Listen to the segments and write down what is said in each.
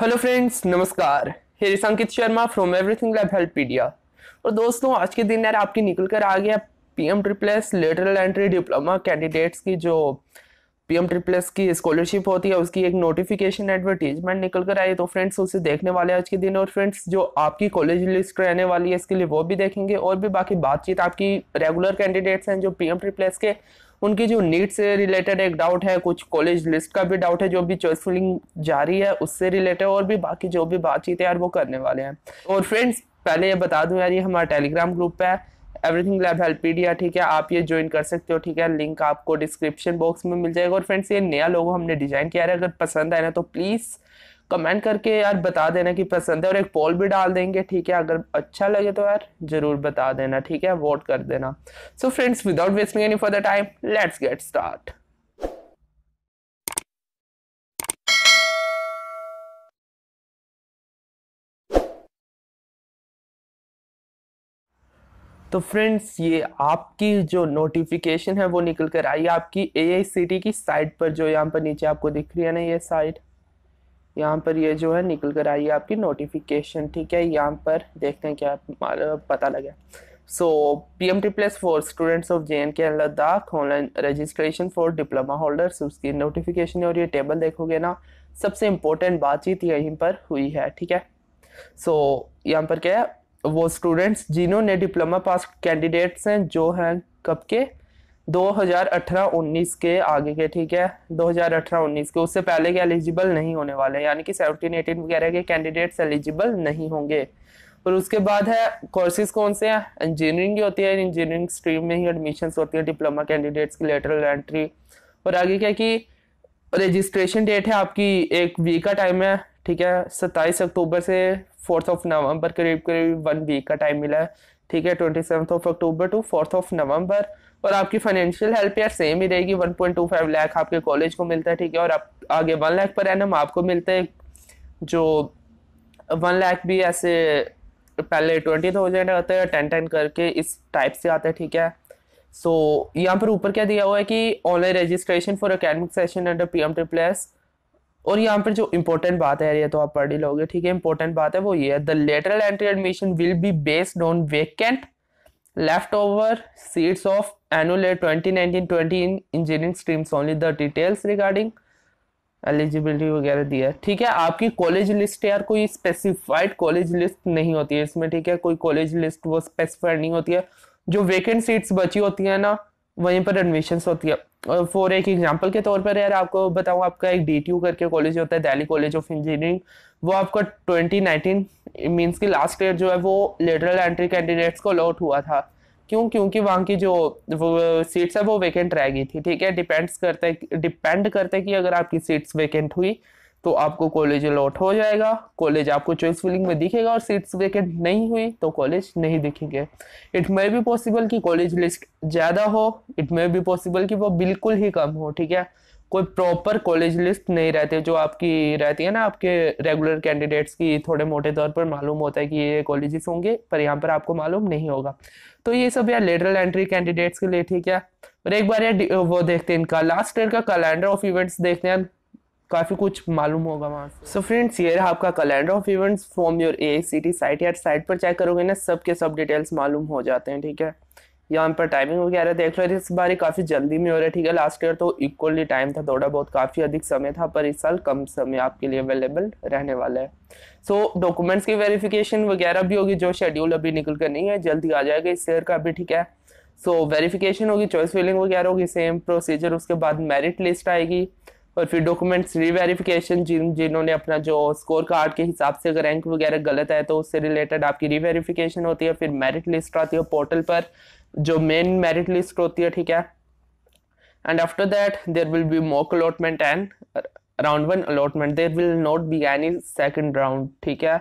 hello friends नमस्कार हेरी Sankit Sharma from everything lab pedia और दोस्तों आज के दिन यार आपकी निकल कर आ गया P M triple S lateral entry diploma candidates की जो पी एम ट्रिप्लेस की स्कॉलरशिप होती है उसकी एक नोटिफिकेशन एडवर्टीजमेंट निकल कर आई तो फ्रेंड्स उसे देखने वाले आज के दिन और फ्रेंड्स जो आपकी कॉलेज लिस्ट रहने वाली है इसके लिए वो भी देखेंगे और भी बाकी बातचीत आपकी रेगुलर कैंडिडेट्स हैं जो पी एम ट्रिप्लेस के उनकी जो नीट से रिलेटेड एक डाउट है कुछ कॉलेज लिस्ट का भी डाउट है जो भी चॉइस फिलिंग जारी है उससे रिलेटेड और भी बाकी जो भी बातचीत है यार वो करने वाले हैं और फ्रेंड्स पहले ये बता दूं यार ये हमारा टेलीग्राम ग्रुप है एवरीथिंग लैब हेल्प पीडिया ठीक है आप ये ज्वाइन कर सकते हो ठीक है लिंक आपको डिस्क्रिप्शन बॉक्स में मिल जाएगा और फ्रेंड्स ये नया लोगो हमने डिजाइन किया है अगर पसंद आए ना तो प्लीज़ कमेंट करके यार बता देना कि पसंद है और एक पोल भी डाल देंगे ठीक है अगर अच्छा लगे तो यार जरूर बता देना ठीक है वोट कर देना so friends without wasting any for the time let's get start तो फ्रेंड्स ये आपकी जो नोटिफिकेशन है वो निकल कर आई आपकी ए की साइट पर जो यहाँ पर नीचे आपको दिख रही है ना ये साइट यहाँ पर ये जो है निकल कर आई है आपकी नोटिफिकेशन ठीक है यहाँ पर देखते हैं क्या पता लगे so P M T plus for students of J and K Ladakh online registration for diploma holders उसकी नोटिफिकेशन और ये टेबल देखोगे ना सबसे इम्पोर्टेंट बातचीत यहीं पर हुई है ठीक है सो so, यहाँ पर क्या है वो स्टूडेंट्स जिन्होंने डिप्लोमा पास कैंडिडेट्स हैं जो हैं कब के 2018-19 के आगे के ठीक है 2018-19 के उससे पहले के एलिजिबल नहीं होने वाले यानी कि सेवनटीन एटीन वगैरह के कैंडिडेट्स एलिजिबल नहीं होंगे और उसके बाद है कोर्सेज कौन से हैं इंजीनियरिंग की होती है इंजीनियरिंग स्ट्रीम में ही एडमिशन होती है डिप्लोमा कैंडिडेट्स की लेटरल एंट्री और आगे क्या कि रजिस्ट्रेशन डेट है आपकी एक वीक का टाइम है ठीक है सत्ताईस अक्टूबर से फोर्थ ऑफ नवंबर करीब करीब वन वीक का टाइम मिला है ठीक है twenty of October to fourth of November और आपकी फाइनेंशियल हेल्प यार सेम ही रहेगी 1.25 लाख आपके कॉलेज को मिलता है ठीक है और आप आगे वन लाख पर एनम आपको मिलता है जो वन लाख भी ऐसे पहले ट्वेंटी थाउजेंड आता है टेन टेन करके इस टाइप से आता है ठीक है सो so, यहाँ पर ऊपर क्या दिया हुआ है कि online registration for academic session under P M plus और यहाँ पर जो इम्पोर्टेंट बात है ये तो आप पढ़ ही लोगे ठीक है इंपॉर्टेंट बात है वो ये है the lateral entry admission will be based on vacant left over seats of annual 2019-20 in engineering streams only the details regarding eligibility वगैरह दिया है ठीक है आपकी कॉलेज लिस्ट यार कोई स्पेसिफाइड कॉलेज लिस्ट नहीं होती है इसमें ठीक है कोई कॉलेज लिस्ट वो स्पेसिफाइड नहीं होती है जो वेकेंट सीट्स बची होती है ना वहीं पर एडमिशन्स होती है फॉर एक एग्जाम्पल के तौर पर यार आपको बताऊँ आपका एक डी करके कॉलेज होता है दिल्ली कॉलेज ऑफ इंजीनियरिंग वो आपका 2019 मींस की लास्ट ईयर जो है वो लेटरल एंट्री कैंडिडेट्स को अलॉट हुआ था क्यों क्योंकि वहाँ की जो सीट्स है वो वैकेंट रह गई थी ठीक है डिपेंड्स करता है डिपेंड करता है कि अगर आपकी सीट्स वैकेंट हुई तो आपको कॉलेज अलॉट हो जाएगा कॉलेज आपको चॉइस फिलिंग में दिखेगा और सीट्स वेकेंट नहीं हुई तो कॉलेज नहीं दिखेंगे इट मे बी पॉसिबल कि कॉलेज लिस्ट ज़्यादा हो इट मे बी पॉसिबल कि वो बिल्कुल ही कम हो ठीक है कोई प्रॉपर कॉलेज लिस्ट नहीं रहती जो आपकी रहती है ना आपके रेगुलर कैंडिडेट्स की थोड़े मोटे तौर पर मालूम होता है कि ये कॉलेजेस होंगे पर यहाँ पर आपको मालूम नहीं होगा तो ये सब यार लेटरल एंट्री कैंडिडेट्स के लिए ठीक है और एक बार यार वो देखते हैं इनका लास्ट ईयर का कैलेंडर ऑफ इवेंट्स देखते हैं काफ़ी कुछ मालूम होगा वहाँ सो फ्रेंड्स ये रहा आपका calendar of events from your A C T site या साइट पर चेक करोगे ना सब के सब डिटेल्स मालूम हो जाते हैं ठीक है यहाँ पर टाइमिंग वगैरह देख लो इस बार काफ़ी जल्दी में हो रहा है ठीक है लास्ट ईयर तो इक्वली टाइम था थोड़ा बहुत काफ़ी अधिक समय था पर इस साल कम समय आपके लिए अवेलेबल रहने वाला है सो so, डॉक्यूमेंट्स की वेरिफिकेशन वगैरह भी होगी जो शेड्यूल अभी निकल कर नहीं है जल्दी आ जाएगा इस ईयर का अभी ठीक है सो वेरिफिकेशन होगी चॉइस फिलिंग वगैरह होगी सेम प्रोसीजर उसके बाद मेरिट लिस्ट आएगी और फिर डॉक्यूमेंट्स रीवेरिफिकेशन जिन जिन्होंने अपना जो स्कोर कार्ड के हिसाब से अगर रैंक वगैरह गलत है तो उससे रिलेटेड आपकी रीवेरिफिकेशन होती है फिर मेरिट लिस्ट आती है पोर्टल पर जो मेन मेरिट लिस्ट होती है ठीक है and after that there will be mock allotment and round one allotment there will not be any second round ठीक है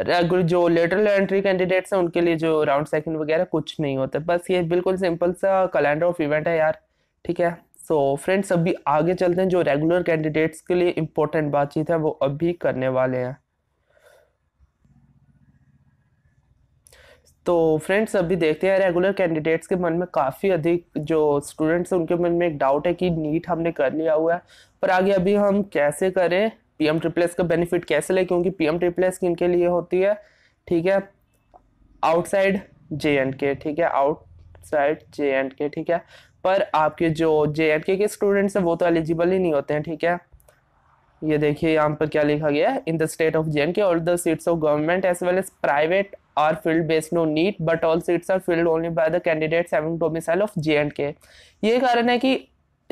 रेगुलर जो लेटर एंट्री कैंडिडेट्स हैं उनके लिए जो राउंड सेकंड वगैरह कुछ नहीं होता बस ये बिल्कुल सिंपल सा कैलेंडर ऑफ इवेंट है यार ठीक है सो so, फ्रेंड्स अभी आगे चलते हैं जो रेगुलर कैंडिडेट्स के लिए इम्पोर्टेंट बातचीत है वो अभी करने वाले हैं तो फ्रेंड्स अभी देखते हैं रेगुलर कैंडिडेट्स के मन में काफ़ी अधिक जो स्टूडेंट्स हैं उनके मन में एक डाउट है कि नीट हमने कर लिया हुआ है पर आगे अभी हम कैसे करें पी एम ट्रिप्लेस का बेनिफिट कैसे लें क्योंकि पी एम ट्रिप्लेस किन के लिए होती है ठीक है आउटसाइड जे एंड के ठीक है आउटसाइड जे एंड के ठीक है पर आपके जो जे के स्टूडेंट्स हैं वो तो एलिजिबल ही नहीं होते हैं ठीक है ये देखिए यहाँ पर क्या लिखा गया है in the state of J K all the seats of government as well as private are filled based no NEET but all seats are filled only by the candidates having domicile of J and K ये कारण है कि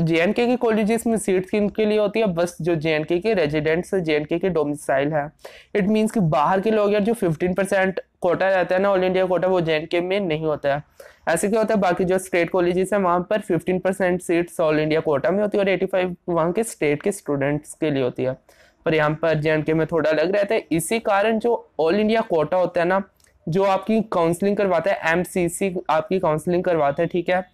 JNK की colleges में seats किनके लिए होती है बस जो जेएनके के रेजिडेंट्स जेएनके के डोमिसाइल है इट मींस कि बाहर के लोग यार जो 15 परसेंट कोटा रहता है ना ऑल इंडिया कोटा वो जेएनके में नहीं होता है ऐसे क्या होता है बाकी जो स्टेट कॉलेजेस हैं वहाँ पर 15 percent seats all India quota में होती है और एटी वहाँ के स्टेट के स्टूडेंट्स के लिए होती है पर यहाँ पर जे में थोड़ा अलग रहता है इसी कारण जो ऑल इंडिया कोटा होता है ना जो आपकी काउंसलिंग करवाता है एम आपकी काउंसलिंग करवाता है ठीक है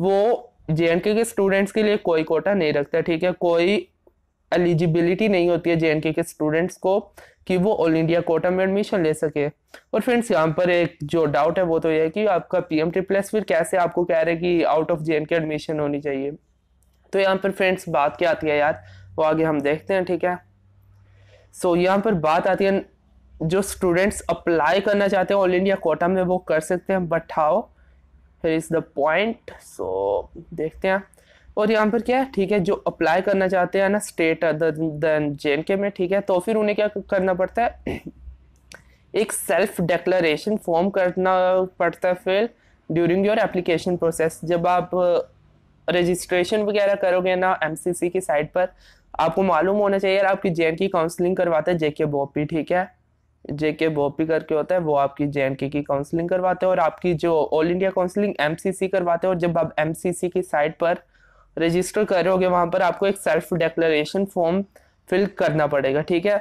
वो जे के स्टूडेंट्स के लिए कोई कोटा नहीं रखता ठीक है कोई एलिजिबिलिटी नहीं होती है जे के स्टूडेंट्स को कि वो ऑल इंडिया कोटा में एडमिशन ले सके और फ्रेंड्स यहाँ पर एक जो डाउट है वो तो ये है कि आपका पी एम प्लस फिर कैसे आपको कह रहे हैं कि आउट ऑफ जे के एडमिशन होनी चाहिए तो यहाँ पर फ्रेंड्स बात क्या आती है यार वो आगे हम देखते हैं ठीक है सो so, यहाँ पर बात आती है जो स्टूडेंट्स अप्लाई करना चाहते हैं ऑल इंडिया कोटा में वो कर सकते हैं बट हाउ फिर इज़ द पॉइंट सो देखते हैं और यहाँ पर क्या है ठीक है जो अप्लाई करना चाहते हैं ना स्टेट अदर देन जे के में ठीक है तो फिर उन्हें क्या करना पड़ता है एक सेल्फ डिक्लेरेशन फॉर्म करना पड़ता है फिर ड्यूरिंग योर एप्लीकेशन प्रोसेस जब आप रजिस्ट्रेशन uh, वगैरह करोगे ना एमसीसी की साइट पर आपको मालूम होना चाहिए यार आपकी जे की काउंसलिंग करवाता है जे के बॉपी ठीक है जेके बोपी करके होता है वो आपकी जे एंड के की काउंसलिंग करवाते हैं और आपकी जो ऑल इंडिया काउंसलिंग सी करवाते हैं और जब आप सी की साइट पर रजिस्टर कर रहे करोगे वहाँ पर आपको एक सेल्फ डिक्लेरेशन फॉर्म फिल करना पड़ेगा ठीक है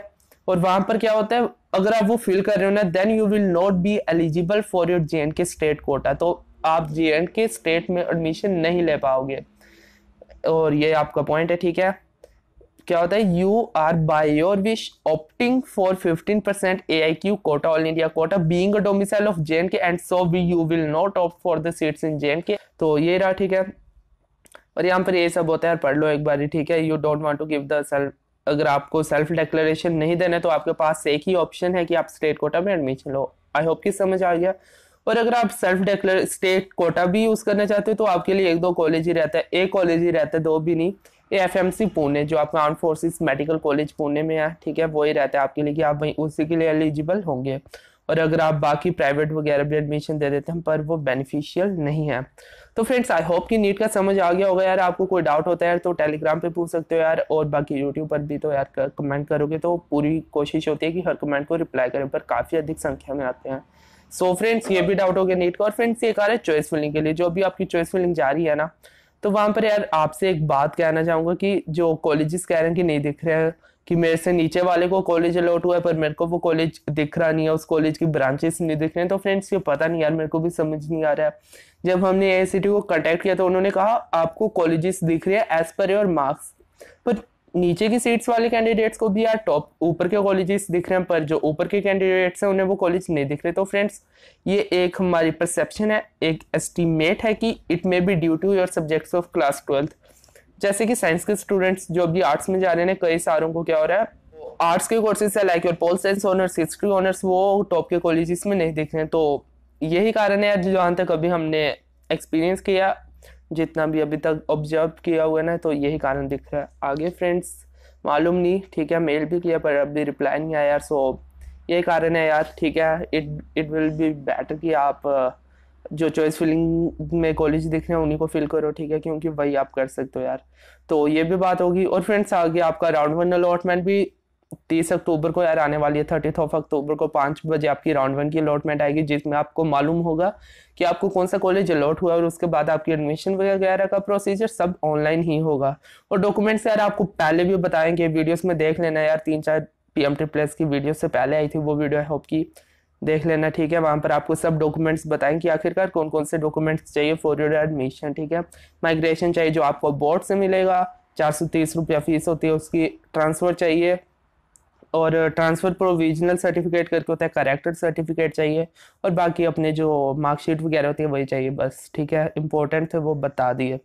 और वहाँ पर क्या होता है अगर आप वो फिल कर रहे हो ना then you will not be eligible for your J and K state quota तो आप जे एंड के स्टेट में एडमिशन नहीं ले पाओगे और ये आपका पॉइंट है ठीक है क्या होता है you are by your wish opting for fifteen percent A I Q quota all India quota being domicile of J K and so we you will not opt for the seats in J and K तो ये रहा ठीक है और यहाँ पर ये सब होता है पढ़ लो एक बार ठीक है you don't want to give the self अगर आपको सेल्फ डिक्लेरेशन नहीं देना है तो आपके पास एक ही ऑप्शन है कि आप स्टेट कोटा में एडमिशन लो आई होप कि समझ आ गया और अगर आप सेल्फ डिक्लेयर स्टेट कोटा भी यूज़ करना चाहते हो तो आपके लिए एक दो कॉलेज ही रहता है एक कॉलेज ही रहता है दो भी नहीं ये सी पुणे जो आपका arm forces medical college Pune में है ठीक है वही रहता है आपके लिए कि आप वहीं उसी के लिए एलिजिबल होंगे और अगर आप बाकी प्राइवेट वगैरह भी एडमिशन दे देते हैं पर वो बेनिफिशियल नहीं है तो फ्रेंड्स आई होप कि नीट का समझ आ गया होगा यार आपको कोई डाउट होता है यार तो टेलीग्राम पे पूछ सकते हो यार और बाकी यूट्यूब पर भी तो यार कर, कमेंट करोगे तो पूरी कोशिश होती है कि हर कमेंट को रिप्लाई करें पर काफ़ी अधिक संख्या में आते हैं सो so फ्रेंड्स ये भी डाउट हो गया नीट का और फ्रेंड्स ये रहे हैं चॉइस फिलिंग के लिए जो भी आपकी चॉइस फिलिंग जारी है ना तो वहाँ पर यार आपसे एक बात कहना चाहूँगा कि जो कॉलेजेस कह रहे हैं कि नहीं दिख रहे हैं कि मेरे से नीचे वाले को कॉलेज अलॉट हुआ है पर मेरे को वो कॉलेज दिख रहा नहीं है उस कॉलेज की ब्रांचेस नहीं दिख रहे हैं तो फ्रेंड्स ये पता नहीं यार मेरे को भी समझ नहीं आ रहा है जब हमने ए को कॉन्टेक्ट किया तो उन्होंने कहा आपको कॉलेजेस दिख रहे हैं एज पर योर मार्क्स पर नीचे की सीट्स वाले कैंडिडेट्स को भी यार टॉप ऊपर के कॉलेजेस दिख रहे हैं पर जो ऊपर के कैंडिडेट्स हैं उन्हें वो कॉलेज नहीं दिख रहे तो फ्रेंड्स ये एक हमारी परसेप्शन है एक एस्टीमेट है कि it may be due to your subjects of class twelfth जैसे कि साइंस के स्टूडेंट्स जो अभी आर्ट्स में जा रहे हैं कई सारों को क्या हो रहा है आर्ट्स के कोर्सेज है like your pol science honours history honours वो टॉप के कॉलेजेस में नहीं दिख रहे हैं तो यही कारण है जहाँ तक अभी हमने एक्सपीरियंस किया जितना भी अभी तक ऑब्जर्व किया हुआ है ना तो यही कारण दिख रहा है आगे फ्रेंड्स मालूम नहीं ठीक है मेल भी किया पर अभी रिप्लाई नहीं आया यार सो यही कारण है यार ठीक है it it will be better कि आप जो चॉइस फिलिंग में कॉलेज दिख रहे हैं उन्हीं को फिल करो ठीक है क्योंकि वही आप कर सकते हो यार तो ये भी बात होगी और फ्रेंड्स आगे आपका राउंड वन अलॉटमेंट भी तीस अक्टूबर को यार आने वाली है थर्टीथ ऑफ अक्टूबर को पाँच बजे आपकी राउंड वन की अलॉटमेंट आएगी जिसमें आपको मालूम होगा कि आपको कौन सा कॉलेज अलॉट हुआ और उसके बाद आपकी एडमिशन वगैरह का प्रोसीजर सब ऑनलाइन ही होगा और डॉक्यूमेंट्स यार आपको पहले भी बताएंगे वीडियोस में देख लेना यार तीन चार पी एम टी प्लस की वीडियो से पहले आई थी वो वीडियो आई होप की देख लेना ठीक है वहाँ पर आपको सब डॉक्यूमेंट्स बताएं कि आखिरकार कौन कौन से डॉक्यूमेंट्स चाहिए फॉर योर एडमिशन ठीक है माइग्रेशन चाहिए जो आपको बोर्ड से मिलेगा चार सौ तीस रुपया फीस होती है उसकी ट्रांसफ़र चाहिए और ट्रांसफ़र प्रोविजनल सर्टिफिकेट करके होता है करेक्टर सर्टिफिकेट चाहिए और बाकी अपने जो मार्कशीट वगैरह होती है वही चाहिए बस ठीक है इंपॉर्टेंट थे वो बता दिए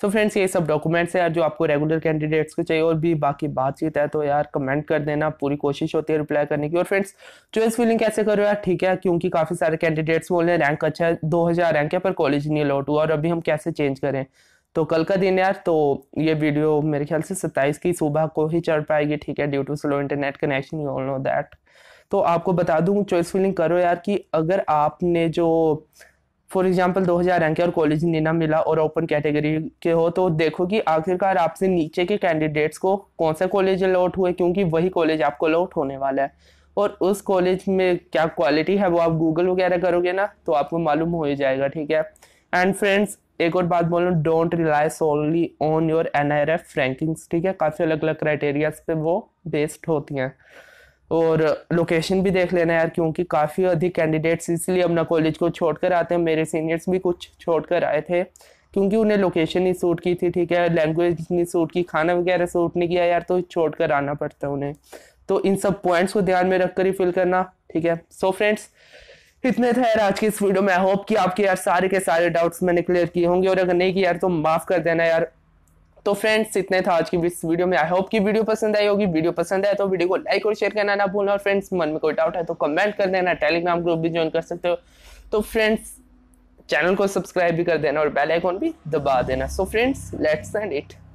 सो फ्रेंड्स ये सब डॉक्यूमेंट्स हैं यार जो आपको रेगुलर कैंडिडेट्स को चाहिए और भी बाकी बातचीत है तो यार कमेंट कर देना पूरी कोशिश होती है रिप्लाई करने की और फ्रेंड्स चॉइस फिलिंग कैसे करो यार ठीक है क्योंकि काफ़ी सारे कैंडिडेट्स बोल रहे हैं रैंक अच्छा है दो रैंक है पर कॉलेज नहीं हुआ और अभी हम कैसे चेंज करें तो कल का दिन यार तो ये वीडियो मेरे ख्याल से सत्ताईस की सुबह को ही चढ़ पाएगी ठीक है due to slow internet connection you all know that तो आपको बता दूँ चॉइस फिलिंग करो यार कि अगर आपने जो फॉर एग्जाम्पल दो हज़ार रैंक और कॉलेज नहीं ना मिला और ओपन कैटेगरी के हो तो देखो कि आखिरकार आपसे नीचे के कैंडिडेट्स को कौन सा कॉलेज अलॉट हुए क्योंकि वही कॉलेज आपको अलॉट होने वाला है और उस कॉलेज में क्या क्वालिटी है वो आप गूगल वगैरह करोगे ना तो आपको मालूम हो ही जाएगा ठीक है एंड फ्रेंड्स एक और बात बोलूँ don't rely solely on your N R F rankings ठीक है काफ़ी अलग अलग क्राइटेरियाज पे वो बेस्ड होती हैं और लोकेशन भी देख लेना यार क्योंकि काफ़ी अधिक कैंडिडेट्स इसलिए अपना कॉलेज को छोड़ कर आते हैं मेरे सीनियर्स भी कुछ छोड़ कर आए थे क्योंकि उन्हें लोकेशन नहीं सूट की थी ठीक है लैंग्वेज नहीं सूट की खाना वगैरह सूट नहीं किया यार तो छोड़ कर आना पड़ता है उन्हें तो इन सब पॉइंट्स को ध्यान में रख कर ही फिल करना ठीक है सो so फ्रेंड्स इतने थे यार आज की इस वीडियो में आई होप कि आपके यार सारे के सारे डाउट्स मैंने क्लियर किए होंगे और अगर नहीं किया यार तो माफ़ कर देना यार तो फ्रेंड्स इतने था आज की इस वीडियो में आई होप कि वीडियो पसंद आई होगी वीडियो पसंद आए तो वीडियो को लाइक और शेयर करना ना भूलना और फ्रेंड्स मन में कोई डाउट है तो कमेंट कर देना टेलीग्राम ग्रुप भी ज्वाइन कर सकते हो तो फ्रेंड्स चैनल को सब्सक्राइब भी कर देना और बेल आइकॉन भी दबा देना so friends let's end it